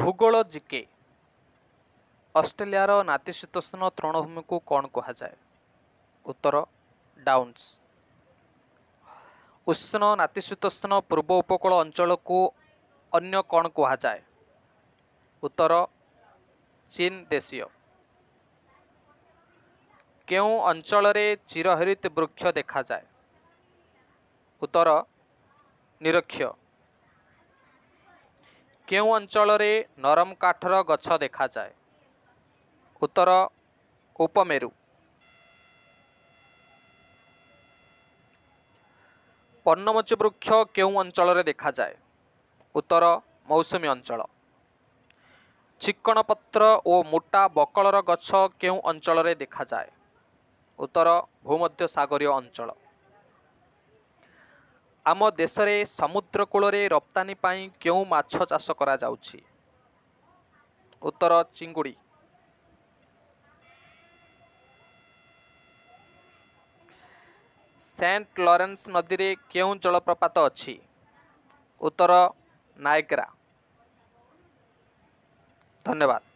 ଭୂଗୋଳ ଜିକେ ଅଷ୍ଟ୍ରେଲିଆର ନାତିଶୀତୋଷ୍ଣ ତୃଣଭୂମିକୁ କ'ଣ କୁହାଯାଏ ଉତ୍ତର ଡାଉନ୍ସ ଉଷ୍ଣ ନାତିଶୀତୋଷ୍ଣ ପୂର୍ବ ଉପକୂଳ ଅଞ୍ଚଳକୁ ଅନ୍ୟ କ'ଣ କୁହାଯାଏ ଉତ୍ତର ଚୀନ୍ ଦେଶୀୟ କେଉଁ ଅଞ୍ଚଳରେ ଚିରହରିତ ବୃକ୍ଷ ଦେଖାଯାଏ ଉତ୍ତର ନିରକ୍ଷ କେଉଁ ଅଞ୍ଚଳରେ ନରମ କାଠର ଗଛ ଦେଖାଯାଏ ଉତ୍ତର ଉପମେରୁ ପର୍ଣ୍ଣମଚୀ ବୃକ୍ଷ କେଉଁ ଅଞ୍ଚଳରେ ଦେଖାଯାଏ ଉତ୍ତର ମୌସୁମୀ ଅଞ୍ଚଳ ଚିକଣପତ୍ର ଓ ମୋଟା ବକଳର ଗଛ କେଉଁ ଅଞ୍ଚଳରେ ଦେଖାଯାଏ ଉତ୍ତର ଭୂମଧ୍ୟ ସାଗରୀୟ ଅଞ୍ଚଳ ଆମ ଦେଶରେ ସମୁଦ୍ରକୂଳରେ ରପ୍ତାନି ପାଇଁ କେଉଁ ମାଛ ଚାଷ କରାଯାଉଛି ଉତ୍ତର ଚିଙ୍ଗୁଡ଼ି ସେଣ୍ଟ ଲରେନ୍ସ ନଦୀରେ କେଉଁ ଜଳପ୍ରପାତ ଅଛି ଉତ୍ତର ନାଏଗ୍ରା ଧନ୍ୟବାଦ